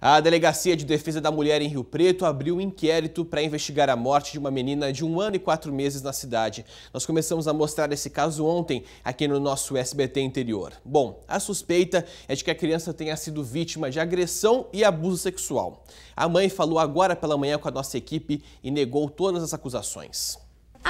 A Delegacia de Defesa da Mulher em Rio Preto abriu um inquérito para investigar a morte de uma menina de um ano e quatro meses na cidade. Nós começamos a mostrar esse caso ontem aqui no nosso SBT interior. Bom, a suspeita é de que a criança tenha sido vítima de agressão e abuso sexual. A mãe falou agora pela manhã com a nossa equipe e negou todas as acusações.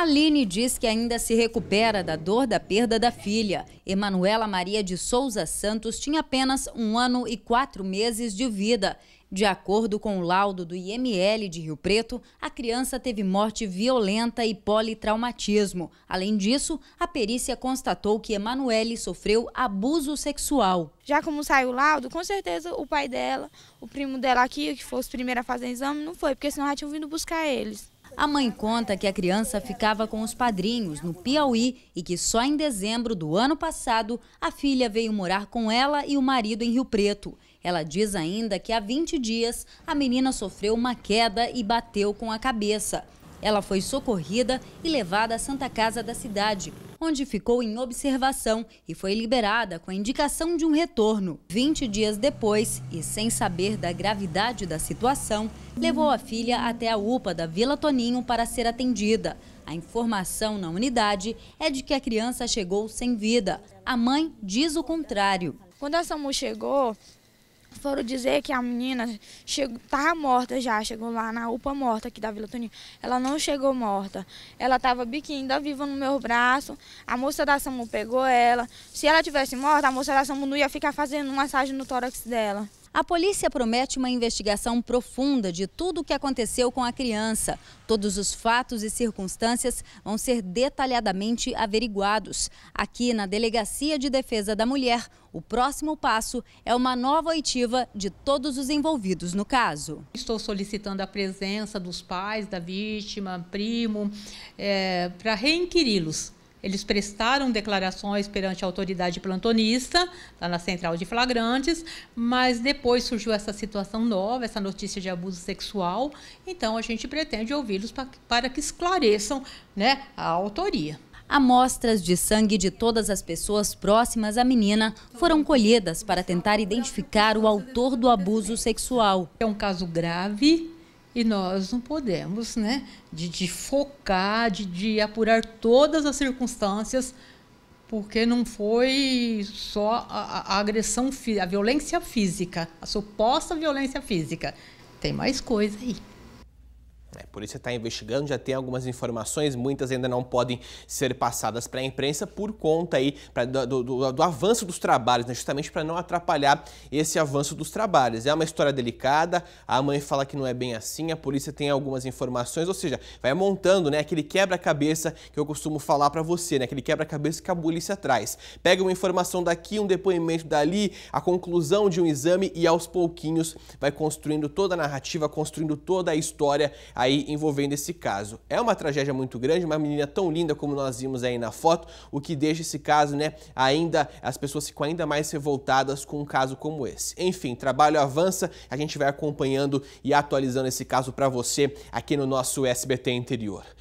Aline diz que ainda se recupera da dor da perda da filha. Emanuela Maria de Souza Santos tinha apenas um ano e quatro meses de vida. De acordo com o laudo do IML de Rio Preto, a criança teve morte violenta e politraumatismo. Além disso, a perícia constatou que Emanuele sofreu abuso sexual. Já como saiu o laudo, com certeza o pai dela, o primo dela aqui, que fosse primeiro a fazer exame, não foi, porque senão já tinham vindo buscar eles. A mãe conta que a criança ficava com os padrinhos no Piauí e que só em dezembro do ano passado a filha veio morar com ela e o marido em Rio Preto. Ela diz ainda que há 20 dias a menina sofreu uma queda e bateu com a cabeça. Ela foi socorrida e levada à Santa Casa da cidade, onde ficou em observação e foi liberada com a indicação de um retorno. 20 dias depois, e sem saber da gravidade da situação, levou a filha até a UPA da Vila Toninho para ser atendida. A informação na unidade é de que a criança chegou sem vida. A mãe diz o contrário. Quando a SAMU chegou, foram dizer que a menina está morta já, chegou lá na UPA morta aqui da Vila Toninho. Ela não chegou morta. Ela estava biquinho, ainda viva no meu braço. A moça da SAMU pegou ela. Se ela tivesse morta, a moça da SAMU não ia ficar fazendo massagem no tórax dela. A polícia promete uma investigação profunda de tudo o que aconteceu com a criança. Todos os fatos e circunstâncias vão ser detalhadamente averiguados. Aqui na Delegacia de Defesa da Mulher, o próximo passo é uma nova oitiva de todos os envolvidos no caso. Estou solicitando a presença dos pais da vítima, primo, é, para reinquiri-los eles prestaram declarações perante a autoridade plantonista, lá na central de flagrantes, mas depois surgiu essa situação nova, essa notícia de abuso sexual. Então a gente pretende ouvi-los para, que esclareçam né, a autoria. Amostras de sangue de todas as pessoas próximas à menina foram colhidas para tentar identificar o autor do abuso sexual. É um caso grave, e nós não podemos né, de, de focar, de, de apurar todas as circunstâncias porque não foi só a, a, agressão, a violência física, a suposta violência física. Tem mais coisa aí polícia está investigando, já tem algumas informações, muitas ainda não podem ser passadas para a imprensa por conta aí pra, do, do, do, avanço dos trabalhos, né? justamente para não atrapalhar esse avanço dos trabalhos. É uma história delicada, a mãe fala que não é bem assim, a polícia tem algumas informações, ou seja, vai montando né, aquele quebra-cabeça que eu costumo falar para você, né? aquele quebra-cabeça que a polícia traz. Pega uma informação daqui, um depoimento dali, a conclusão de um exame e aos pouquinhos vai construindo toda a narrativa, construindo toda a história aí envolvendo esse caso. É uma tragédia muito grande, uma menina tão linda como nós vimos aí na foto, o que deixa esse caso, né, ainda as pessoas ficam ainda mais revoltadas com um caso como esse. Enfim, trabalho avança, a gente vai acompanhando e atualizando esse caso para você aqui no nosso SBT Interior.